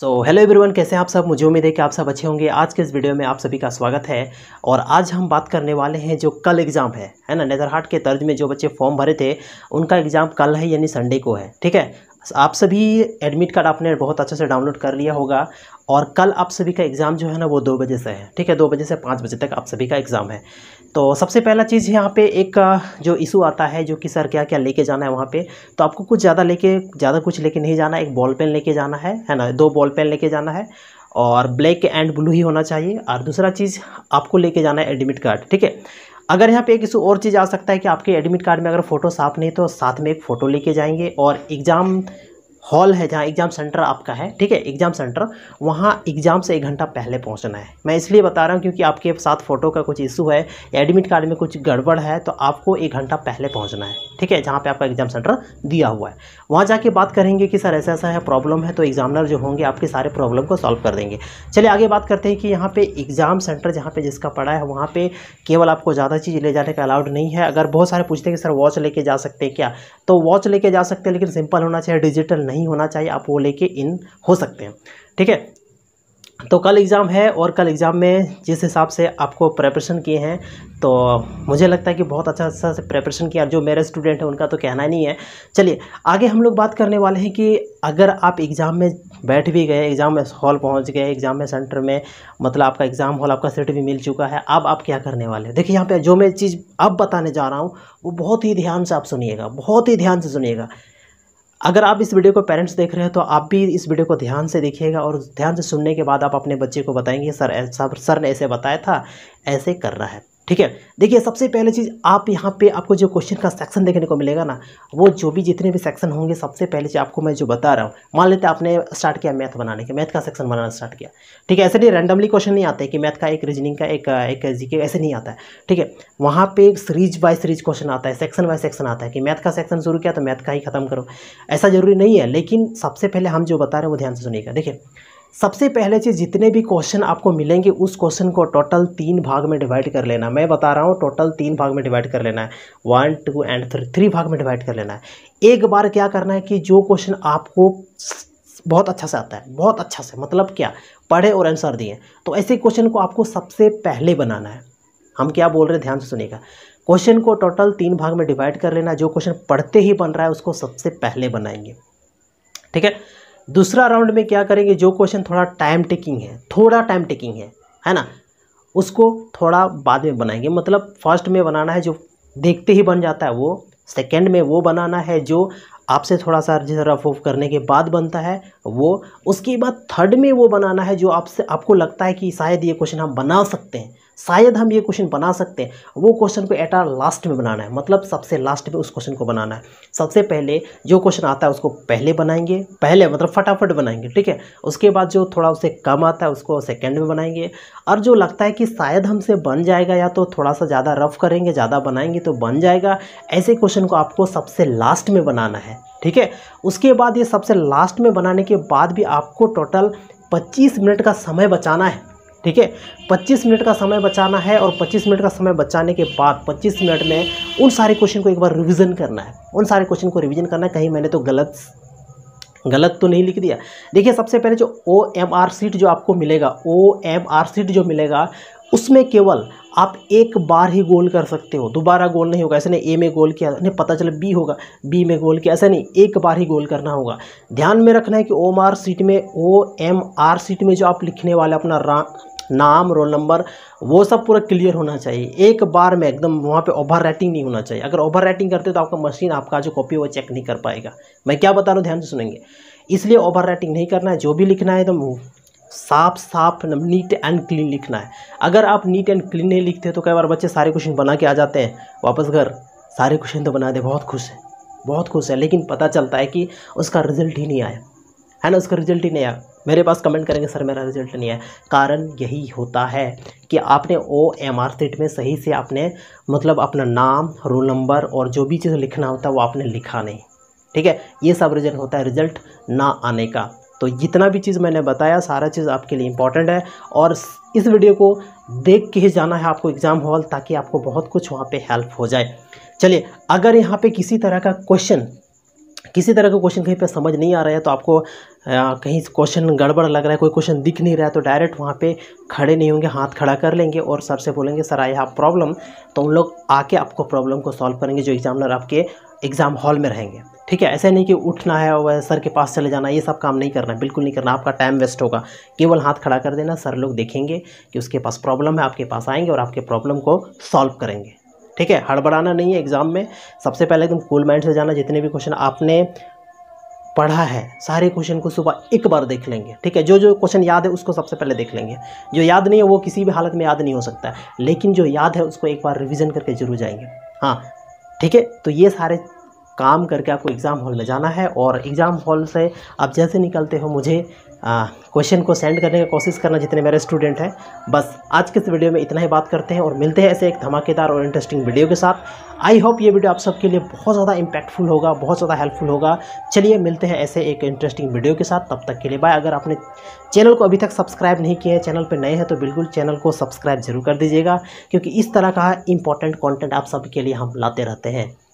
so hello everyone कैसे हैं आप सब मुझे उम्मीद है कि आप सब अच्छे होंगे आज के इस वीडियो में आप सभी का स्वागत है और आज हम बात करने वाले हैं जो कल एग्ज़ाम है है ना नेदरहाट के तर्ज में जो बच्चे फॉर्म भरे थे उनका एग्ज़ाम कल है यानी संडे को है ठीक है आप सभी एडमिट कार्ड आपने बहुत अच्छे से डाउनलोड कर लिया होगा और कल आप सभी का एग्ज़ाम जो है ना वो दो बजे से है ठीक है दो बजे से पाँच बजे तक आप सभी का एग्ज़ाम है तो सबसे पहला चीज़ यहाँ पे एक जो इशू आता है जो कि सर क्या क्या लेके जाना है वहाँ पे तो आपको कुछ ज़्यादा लेके ज़्यादा कुछ लेके नहीं जाना एक बॉल पेन लेके जाना है है ना दो बॉल पेन लेके जाना है और ब्लैक एंड ब्लू ही होना चाहिए और दूसरा चीज़ आपको लेके जाना है एडमिट कार्ड ठीक है अगर यहाँ पे एक इशू और चीज़ आ सकता है कि आपके एडमिट कार्ड में अगर फ़ोटो साफ नहीं तो साथ में एक फ़ोटो लेके जाएंगे और एग्ज़ाम हॉल है जहाँ एग्ज़ाम सेंटर आपका है ठीक है एग्ज़ाम सेंटर वहाँ एग्ज़ाम से एक घंटा पहले पहुँचना है मैं इसलिए बता रहा हूँ क्योंकि आपके साथ फ़ोटो का कुछ इशू है एडमिट कार्ड में कुछ गड़बड़ है तो आपको एक घंटा पहले पहुँचना है ठीक है जहाँ पर आपका एग्ज़ाम सेंटर दिया हुआ है वहाँ जाके बात करेंगे कि सर ऐसा ऐसा है प्रॉब्लम है तो एग्ज़ामिनर जो होंगे आपके सारे प्रॉब्लम को सॉल्व कर देंगे चलिए आगे बात करते हैं कि यहाँ पर एग्ज़ाम सेंटर जहाँ पर जिसका पड़ा है वहाँ पर केवल आपको ज़्यादा चीज़ ले जाने का अलाउड नहीं है अगर बहुत सारे पूछते हैं कि सर वॉच लेके जा सकते हैं क्या तो वॉच लेके जा सकते हैं लेकिन सिंपल होना चाहिए डिजिटल नहीं नहीं होना चाहिए आप वो लेके इन हो सकते हैं ठीक है तो कल एग्ज़ाम है और कल एग्ज़ाम में जिस हिसाब से आपको प्रेपरेशन किए हैं तो मुझे लगता है कि बहुत अच्छा अच्छा से प्रेपरेशन किया जो मेरे स्टूडेंट हैं उनका तो कहना ही नहीं है चलिए आगे हम लोग बात करने वाले हैं कि अगर आप एग्ज़ाम में बैठ भी गए एग्ज़ाम में हॉल पहुंच गए एग्ज़ाम में सेंटर में मतलब आपका एग्ज़ाम हॉल आपका सीट भी मिल चुका है अब आप क्या करने वाले हैं देखिए यहाँ पर जो मैं चीज़ अब बताने जा रहा हूँ वो बहुत ही ध्यान से आप सुनिएगा बहुत ही ध्यान से सुनिएगा अगर आप इस वीडियो को पेरेंट्स देख रहे हैं तो आप भी इस वीडियो को ध्यान से देखिएगा और ध्यान से सुनने के बाद आप अपने बच्चे को बताएंगे सर ऐसा सर ने ऐसे बताया था ऐसे कर रहा है ठीक है देखिए सबसे पहले चीज़ आप यहाँ पे आपको जो क्वेश्चन का सेक्शन देखने को मिलेगा ना वो जो भी जितने भी सेक्शन होंगे सबसे पहले चीज़ आपको मैं जो बता रहा हूँ मान लेते आपने स्टार्ट किया मैथ बनाने के मैथ का सेक्शन बनाना स्टार्ट किया ठीक है ऐसे नहीं रैंडमली क्वेश्चन नहीं आते कि मैथ का एक रीजनिंग का एक एक जीके ऐसे नहीं आता है ठीक है वहाँ पे सीरीज बाय सीरीज क्वेश्चन आता है सेक्शन बाय सेक्शन आता है कि मैथ का सेक्शन शुरू किया तो मैथ का ही खत्म करो ऐसा जरूरी नहीं है लेकिन सबसे पहले हम जो बता रहे हैं वो ध्यान से सुनिएगा देखिए सबसे पहले चीज़ जितने भी क्वेश्चन आपको मिलेंगे उस क्वेश्चन को टोटल तीन भाग में डिवाइड कर लेना मैं बता रहा हूँ टोटल तीन भाग में डिवाइड कर लेना है one two and three three भाग में डिवाइड कर लेना है एक बार क्या करना है कि जो क्वेश्चन आपको बहुत अच्छा से आता है बहुत अच्छा से मतलब क्या पढ़े और आंसर दिए तो ऐसे क्वेश्चन को आपको सबसे पहले बनाना है हम क्या बोल रहे हैं ध्यान से सुनेगा क्वेश्चन को टोटल तीन भाग में डिवाइड कर लेना जो क्वेश्चन पढ़ते ही बन रहा है उसको सबसे पहले बनाएंगे ठीक है दूसरा राउंड में क्या करेंगे जो क्वेश्चन थोड़ा टाइम टेकिंग है थोड़ा टाइम टेकिंग है है ना उसको थोड़ा बाद में बनाएंगे मतलब फर्स्ट में बनाना है जो देखते ही बन जाता है वो सेकेंड में वो बनाना है जो आपसे थोड़ा सा रफ ऑफ करने के बाद बनता है वो उसके बाद थर्ड में वो बनाना है जो आपसे आपको लगता है कि शायद ये क्वेश्चन हम बना सकते हैं शायद हम ये क्वेश्चन बना सकते हैं वो क्वेश्चन को एट आर लास्ट में बनाना है मतलब सबसे लास्ट में उस क्वेश्चन को बनाना है सबसे पहले जो क्वेश्चन आता है उसको पहले बनाएंगे पहले मतलब फटाफट बनाएंगे ठीक है उसके बाद जो थोड़ा उसे कम आता है उसको सेकेंड में बनाएंगे और जो लगता है कि शायद हमसे बन जाएगा या तो थोड़ा सा ज़्यादा रफ करेंगे ज़्यादा बनाएंगे तो बन जाएगा ऐसे क्वेश्चन को आपको सबसे लास्ट में बनाना है ठीक है उसके बाद ये सबसे लास्ट में बनाने के बाद भी आपको टोटल 25 मिनट का समय बचाना है ठीक है 25 मिनट का समय बचाना है और 25 मिनट का समय बचाने के बाद 25 मिनट में उन सारे क्वेश्चन को एक बार रिवीजन करना है उन सारे क्वेश्चन को रिवीजन करना है कहीं मैंने तो गलत गलत तो नहीं लिख दिया देखिए सबसे पहले जो ओ एम आर सीट जो आपको मिलेगा ओ एम आर सीट जो मिलेगा उसमें केवल आप एक बार ही गोल कर सकते हो दोबारा गोल नहीं होगा ऐसे नहीं ए में गोल किया नहीं पता चले बी होगा बी में गोल किया ऐसा नहीं एक बार ही गोल करना होगा ध्यान में रखना है कि ओम आर सीट में ओ एम आर सीट में जो आप लिखने वाले अपना रा नाम रोल नंबर वो सब पूरा क्लियर होना चाहिए एक बार में एकदम वहाँ पे ओवर राइटिंग नहीं होना चाहिए अगर ओवर राइटिंग करते तो आपका मशीन आपका जो कॉपी है वो चेक नहीं कर पाएगा मैं क्या बता रहा हूँ ध्यान से सुनेंगे इसलिए ओवर राइटिंग नहीं करना है जो भी लिखना है एकदम साफ साफ नीट एंड क्लीन लिखना है अगर आप नीट एंड क्लीन नहीं लिखते तो कई बार बच्चे सारे क्वेश्चन बना के आ जाते हैं वापस घर सारे क्वेश्चन तो बना दे बहुत खुश है बहुत खुश है लेकिन पता चलता है कि उसका रिजल्ट ही नहीं आया है ना उसका रिजल्ट ही नहीं आया मेरे पास कमेंट करेंगे सर मेरा रिजल्ट नहीं आया कारण यही होता है कि आपने ओ एम आर सीट में सही से आपने मतलब अपना नाम रोल नंबर और जो भी चीज़ लिखना होता है वो आपने लिखा नहीं ठीक है ये सब रिजल्ट होता है रिजल्ट ना आने का तो जितना भी चीज़ मैंने बताया सारा चीज़ आपके लिए इंपॉर्टेंट है और इस वीडियो को देख के ही जाना है आपको एग्ज़ाम हॉल ताकि आपको बहुत कुछ वहाँ पे हेल्प हो जाए चलिए अगर यहाँ पे किसी तरह का क्वेश्चन किसी तरह का क्वेश्चन कहीं पे समझ नहीं आ रहा है तो आपको आ, कहीं क्वेश्चन गड़बड़ लग रहा है कोई क्वेश्चन दिख नहीं रहा है तो डायरेक्ट वहाँ पे खड़े नहीं होंगे हाथ खड़ा कर लेंगे और सर से बोलेंगे सर आई हैव प्रॉब्लम तो उन लोग आके आपको प्रॉब्लम को सॉल्व करेंगे जो एग्जामिनर आपके एग्ज़ाम हॉल में रहेंगे ठीक है ऐसे नहीं कि उठना है और सर के पास चले जाना ये सब काम नहीं करना बिल्कुल नहीं करना आपका टाइम वेस्ट होगा केवल हाथ खड़ा कर देना सर लोग देखेंगे कि उसके पास प्रॉब्लम है आपके पास आएंगे और आपके प्रॉब्लम को सॉल्व करेंगे ठीक है हड़बड़ाना नहीं है एग्ज़ाम में सबसे पहले एकदम कूल माइंड से जाना जितने भी क्वेश्चन आपने पढ़ा है सारे क्वेश्चन को सुबह एक बार देख लेंगे ठीक है जो जो क्वेश्चन याद है उसको सबसे पहले देख लेंगे जो याद नहीं है वो किसी भी हालत में याद नहीं हो सकता लेकिन जो याद है उसको एक बार रिविज़न करके जरूर जाएंगे हाँ ठीक है तो ये सारे काम करके आपको एग्ज़ाम हॉल में जाना है और एग्ज़ाम हॉल से आप जैसे निकलते हो मुझे क्वेश्चन को सेंड करने की कोशिश करना जितने मेरे स्टूडेंट हैं बस आज के इस वीडियो में इतना ही बात करते हैं और मिलते हैं ऐसे एक धमाकेदार और इंटरेस्टिंग वीडियो के साथ आई होप ये वीडियो आप सबके लिए बहुत ज़्यादा इंपैक्टफुल होगा बहुत ज़्यादा हेल्पफुल होगा चलिए मिलते हैं ऐसे एक इंटरेस्टिंग वीडियो के साथ तब तक के लिए बाय अगर आपने चैनल को अभी तक सब्सक्राइब नहीं किया है चैनल पर नए हैं तो बिल्कुल चैनल को सब्सक्राइब जरूर कर दीजिएगा क्योंकि इस तरह का इंपॉर्टेंट कॉन्टेंट आप सबके लिए हम लाते रहते हैं